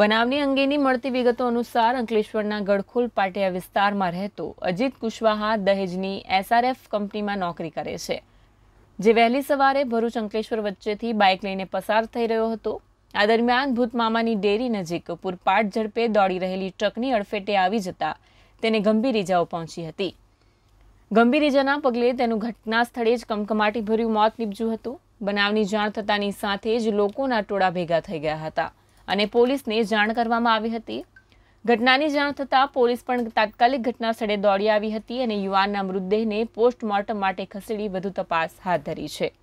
બનાવની અંગેની મળતી વિગતો અનુસાર અંકલેશ્વરના ગડખોલ પાટિયા વિસ્તારમાં રહેતો અજીત કુશવાહા દહેજની એસઆરએફ કંપનીમાં નોકરી કરે છે જે વહેલી સવારે ભરૂચ અંકલેશ્વર વચ્ચેથી બાઇક લઈને પસાર થઈ રહ્યો હતો આ દરમિયાન ભૂતમામાની ડેરી નજીક પૂરપાટ ઝડપે દોડી રહેલી ટ્રકની અડફેટે આવી જતા તેને ગંભીર ઇજાઓ પહોંચી હતી ગંભીર ઇજાના પગલે તેનું ઘટના સ્થળે જ કમકમાટીભર્યું મોત નીપજ્યું હતું બનાવની જાણ થતાની સાથે જ લોકોના ટોળા ભેગા થઈ ગયા હતા અને પોલીસને જાણ કરવામાં આવી હતી ઘટનાની જાણ થતાં પોલીસ પણ તાત્કાલિક ઘટના સ્થળે દોડી આવી હતી અને યુવાનના મૃતદેહને પોસ્ટમોર્ટમ માટે ખસેડી વધુ તપાસ હાથ ધરી છે